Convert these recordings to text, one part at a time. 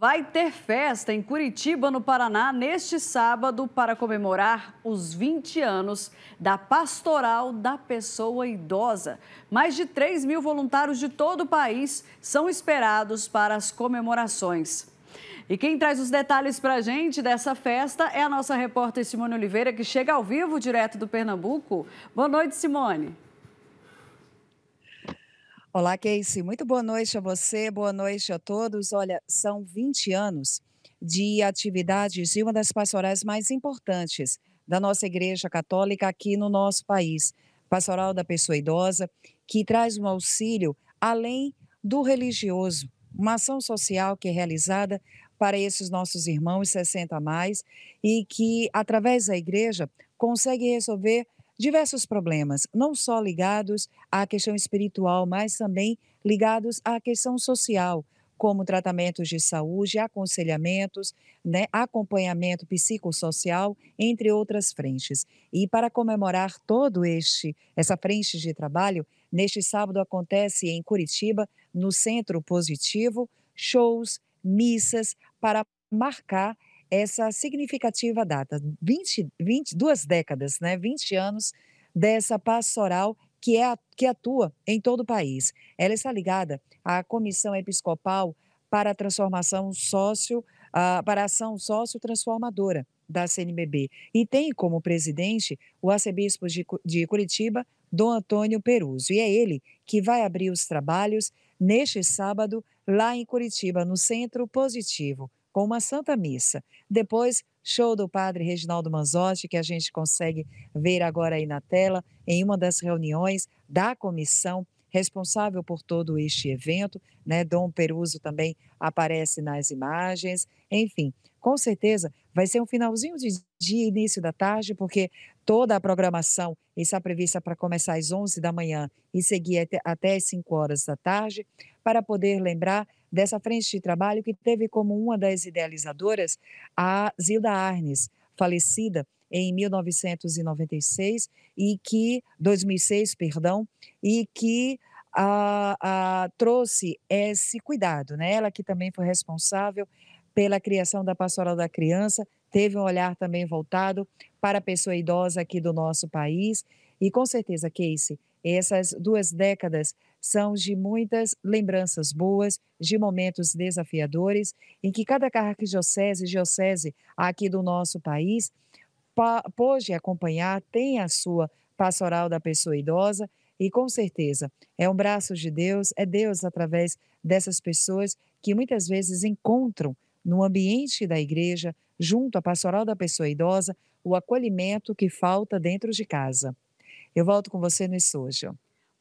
Vai ter festa em Curitiba, no Paraná, neste sábado, para comemorar os 20 anos da Pastoral da Pessoa Idosa. Mais de 3 mil voluntários de todo o país são esperados para as comemorações. E quem traz os detalhes para a gente dessa festa é a nossa repórter Simone Oliveira, que chega ao vivo direto do Pernambuco. Boa noite, Simone. Olá, Casey. Muito boa noite a você, boa noite a todos. Olha, são 20 anos de atividades de uma das pastorais mais importantes da nossa Igreja Católica aqui no nosso país. Pastoral da Pessoa Idosa, que traz um auxílio além do religioso, uma ação social que é realizada para esses nossos irmãos 60 a mais e que, através da igreja, consegue resolver diversos problemas, não só ligados à questão espiritual, mas também ligados à questão social, como tratamentos de saúde, aconselhamentos, né, acompanhamento psicossocial, entre outras frentes. E para comemorar todo este essa frente de trabalho, neste sábado acontece em Curitiba, no Centro Positivo, shows, missas para marcar essa significativa data, 20, 20, duas décadas, né, 20 anos dessa pastoral que, é, que atua em todo o país. Ela está ligada à Comissão Episcopal para a Transformação Sócio, uh, para a Ação Sócio-Transformadora da CNBB e tem como presidente o arcebispo de, de Curitiba, Dom Antônio Peruzzo. E é ele que vai abrir os trabalhos neste sábado lá em Curitiba, no Centro Positivo com uma Santa Missa. Depois, show do padre Reginaldo Manzotti, que a gente consegue ver agora aí na tela, em uma das reuniões da comissão responsável por todo este evento. Né? Dom Peruso também aparece nas imagens. Enfim, com certeza vai ser um finalzinho de dia, início da tarde, porque toda a programação está prevista para começar às 11 da manhã e seguir até às 5 horas da tarde, para poder lembrar dessa frente de trabalho que teve como uma das idealizadoras a Zilda Arnes, falecida em 1996 e que 2006, perdão, e que a, a, trouxe esse cuidado, né? Ela que também foi responsável pela criação da Pastoral da Criança, teve um olhar também voltado para a pessoa idosa aqui do nosso país e com certeza, Casey, essas duas décadas são de muitas lembranças boas, de momentos desafiadores, em que cada arquidiocese e diocese aqui do nosso país pôde acompanhar, tem a sua pastoral da pessoa idosa, e com certeza é um braço de Deus, é Deus através dessas pessoas que muitas vezes encontram no ambiente da igreja, junto à pastoral da pessoa idosa, o acolhimento que falta dentro de casa. Eu volto com você no estúdio.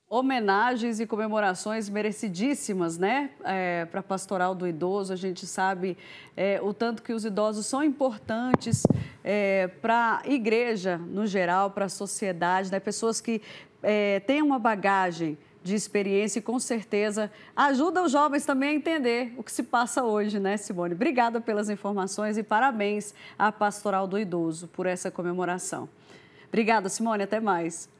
Homenagens e comemorações merecidíssimas, né? É, Para a pastoral do idoso, a gente sabe é, o tanto que os idosos são importantes é, para a igreja no geral, para a sociedade, né? Pessoas que é, têm uma bagagem de experiência e com certeza ajuda os jovens também a entender o que se passa hoje, né, Simone? Obrigada pelas informações e parabéns à Pastoral do Idoso por essa comemoração. Obrigada, Simone. Até mais.